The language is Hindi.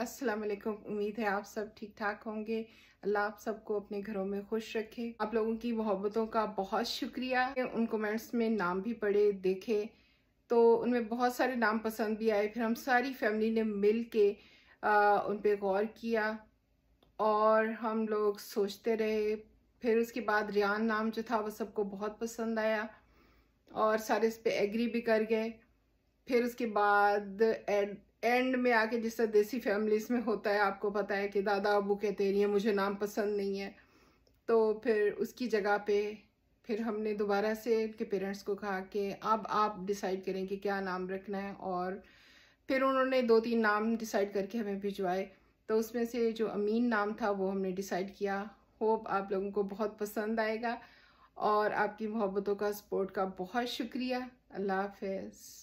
अस्सलाम वालेकुम उम्मीद है आप सब ठीक ठाक होंगे अल्लाह आप सबको अपने घरों में खुश रखे आप लोगों की मोहब्बतों का बहुत शुक्रिया उन कमेंट्स में नाम भी पढ़े देखे तो उनमें बहुत सारे नाम पसंद भी आए फिर हम सारी फैमिली ने मिल के उन पर गौर किया और हम लोग सोचते रहे फिर उसके बाद रियान नाम जो था वो सबको बहुत पसंद आया और सारे इस पर एग्री भी कर गए फिर उसके बाद एड एंड में आके जिस देसी फैमिलीज में होता है आपको पता है कि दादा अबू कहते रहिए मुझे नाम पसंद नहीं है तो फिर उसकी जगह पे फिर हमने दोबारा से उनके पेरेंट्स को कहा कि अब आप डिसाइड करें कि क्या नाम रखना है और फिर उन्होंने दो तीन नाम डिसाइड करके हमें भिजवाए तो उसमें से जो अमीन नाम था वो हमने डिसाइड किया होप आप लोगों को बहुत पसंद आएगा और आपकी मोहब्बतों का सपोर्ट का बहुत शुक्रिया अल्लाह हाफ